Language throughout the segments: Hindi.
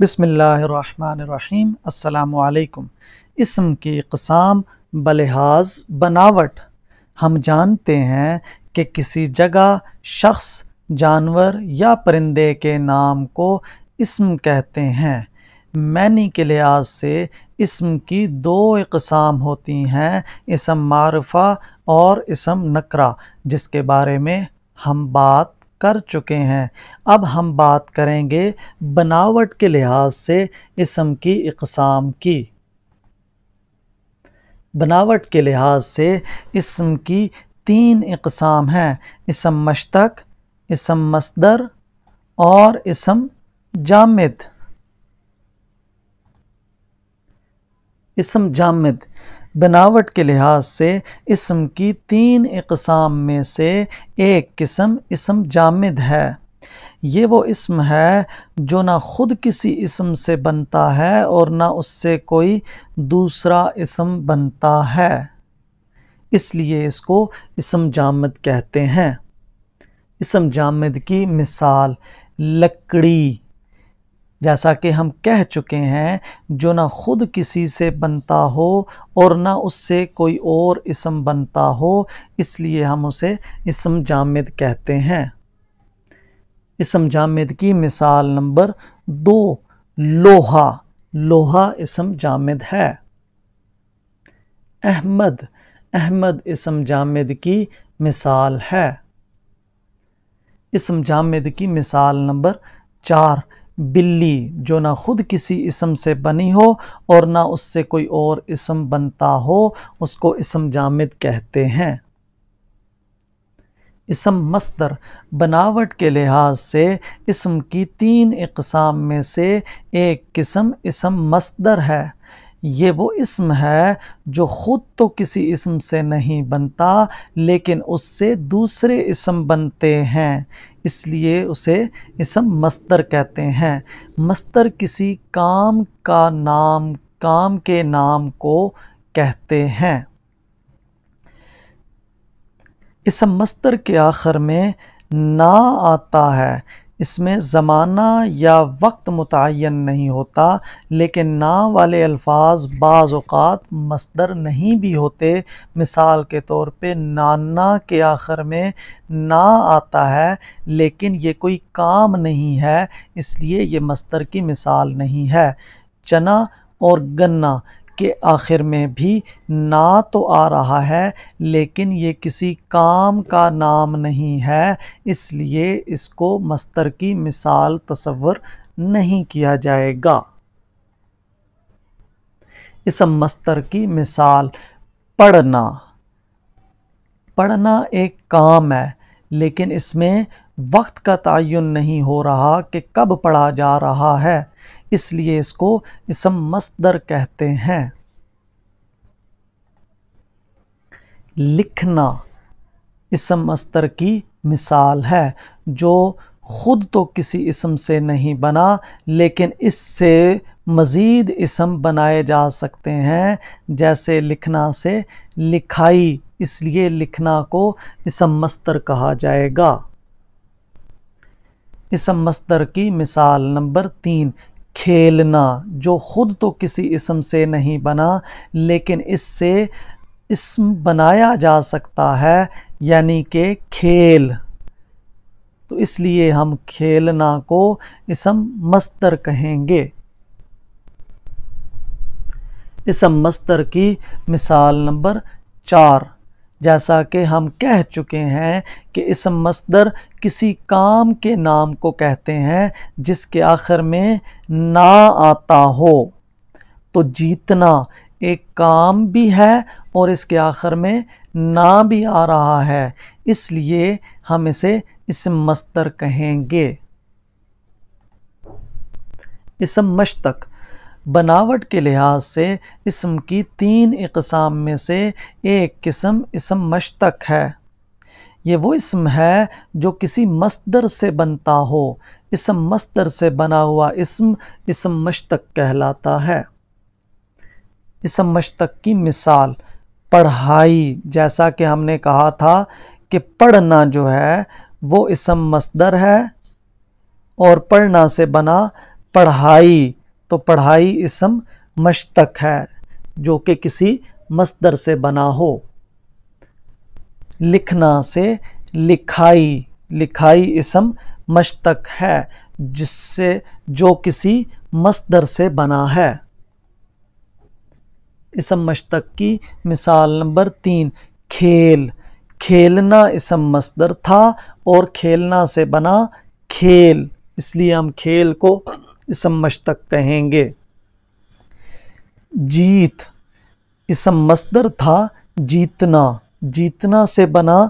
बसमीम् अल्लाम इसम की कसाम बलिहाज बनावट हम जानते हैं कि किसी जगह शख्स जानवर या परिंदे के नाम को इसम कहते हैं मैनी के लिहाज से इसम की दो इकसाम होती हैं इसम मारफा और इसम नकरा जिसके बारे में हम बात कर चुके हैं अब हम बात करेंगे बनावट के लिहाज से इसम की इकसाम की बनावट के लिहाज से इसम की तीन इकसाम हैं इसम मशतक इसम मसदर और इसम जामिद इसम जामिद बनावट के लिहाज से इसम की तीन इकसाम में से एक किस्म इसम जामिद है ये वो इसम है जो ना ख़ुद किसी इसम से बनता है और ना उससे कोई दूसरा इसम बनता है इसलिए इसको इसम जामद कहते हैं इसम जामद की मिसाल लकड़ी जैसा कि हम कह चुके हैं जो ना खुद किसी से बनता हो और ना उससे कोई और इसम बनता हो इसलिए हम उसे इसम जामिद कहते हैं इसम जामिद की मिसाल नंबर दो लोहा लोहा इसम जामिद है अहमद अहमद इसम जामिद की मिसाल है इसम जामिद की मिसाल नंबर चार बिल्ली जो ना ख़ुद किसी इसम से बनी हो और ना उससे कोई और इसम बनता हो उसको इसम जामिद कहते हैं इसम मस्तर बनावट के लिहाज से इसम की तीन इकसाम में से एक किस्म इसम मस्तर है ये वो इसम है जो ख़ुद तो किसी इसम से नहीं बनता लेकिन उससे दूसरे इसम बनते हैं इसलिए उसे इसम मस्तर कहते हैं मस्तर किसी काम का नाम काम के नाम को कहते हैं इसम मस्तर के आखिर में ना आता है इसमें ज़माना या वक्त मुतन नहीं होता लेकिन ना वाले अल्फाज बाज़ात मस्दर नहीं भी होते मिसाल के तौर पे नाना के आखिर में ना आता है लेकिन ये कोई काम नहीं है इसलिए ये मस्तर की मिसाल नहीं है चना और गन्ना के आखिर में भी ना तो आ रहा है लेकिन ये किसी काम का नाम नहीं है इसलिए इसको मस्तर की मिसाल तस्वर नहीं किया जाएगा इस मस्तर की मिसाल पढ़ना पढ़ना एक काम है लेकिन इसमें वक्त का तयन नहीं हो रहा कि कब पढ़ा जा रहा है इसलिए इसको इसम मस्तर कहते हैं लिखना इसम मस्तर की मिसाल है जो ख़ुद तो किसी इसम से नहीं बना लेकिन इससे मज़ीद इसम बनाए जा सकते हैं जैसे लिखना से लिखाई इसलिए लिखना को इसम मस्तर कहा जाएगा इसम मस्तर की मिसाल नंबर तीन खेलना जो ख़ुद तो किसी इसम से नहीं बना लेकिन इससे इसम बनाया जा सकता है यानी कि खेल तो इसलिए हम खेलना को इसम मस्तर कहेंगे इसम मस्तर की मिसाल नंबर चार जैसा कि हम कह चुके हैं कि इस मसदर किसी काम के नाम को कहते हैं जिसके आखिर में ना आता हो तो जीतना एक काम भी है और इसके आखिर में ना भी आ रहा है इसलिए हम इसे इस मस्तर कहेंगे इसम मशतक बनावट के लिहाज से इसम की तीन इकसाम में से एक किस्म इसम मशतक है ये वो इसम है जो किसी मस्दर से बनता हो इसम मस्तर से बना हुआ इसम इसम मशतक कहलाता है इसम मशतक की मिसाल पढ़ाई जैसा कि हमने कहा था कि पढ़ना जो है वो इसम मस्दर है और पढ़ना से बना पढ़ाई तो पढ़ाई इसम मशतक है जो कि किसी मस्दर से बना हो लिखना से लिखाई लिखाई इसम मशतक है जिससे जो किसी मस्दर से बना है इसम मशतक की मिसाल नंबर तीन खेल खेलना इसम मस्तर था और खेलना से बना खेल इसलिए हम खेल को इसम कहेंगे जीत इसम मस्दर था जीतना जीतना से बना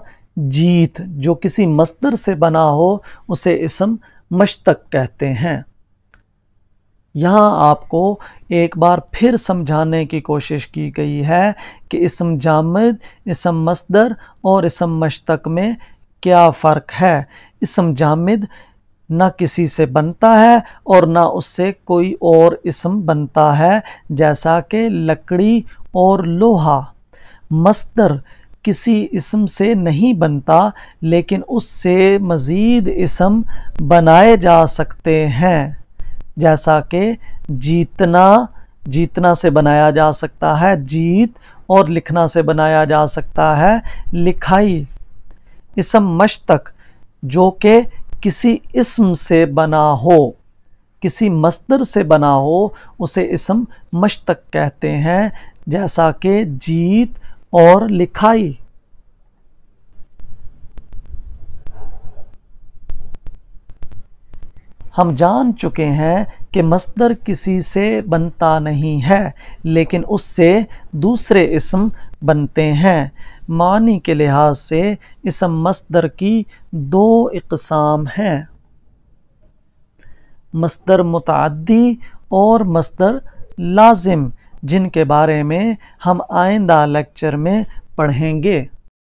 जीत जो किसी मस्दर से बना हो उसे इसम मशतक कहते हैं यहाँ आपको एक बार फिर समझाने की कोशिश की गई है कि इसम जामद इसम मस्दर और इसम मशतक में क्या फ़र्क है इसम जामद न किसी से बनता है और ना उससे कोई और इसम बनता है जैसा कि लकड़ी और लोहा मस्तर किसी इसम से नहीं बनता लेकिन उससे मज़ीद इसम बनाए जा सकते हैं जैसा कि जीतना जीतना से बनाया जा सकता है जीत और लिखना से बनाया जा सकता है लिखाई इसम मशतक जो कि किसी इसम से बना हो किसी मस्दर से बना हो उसे इसम मशतक कहते हैं जैसा कि जीत और लिखाई हम जान चुके हैं कि मस्तर किसी से बनता नहीं है लेकिन उससे दूसरे इसम बनते हैं मानी के लिहाज से इसम मस्तर की दो इकसाम हैं मस्तर मुतदी और मस्तर लाजिम जिनके बारे में हम आइंदा लेक्चर में पढ़ेंगे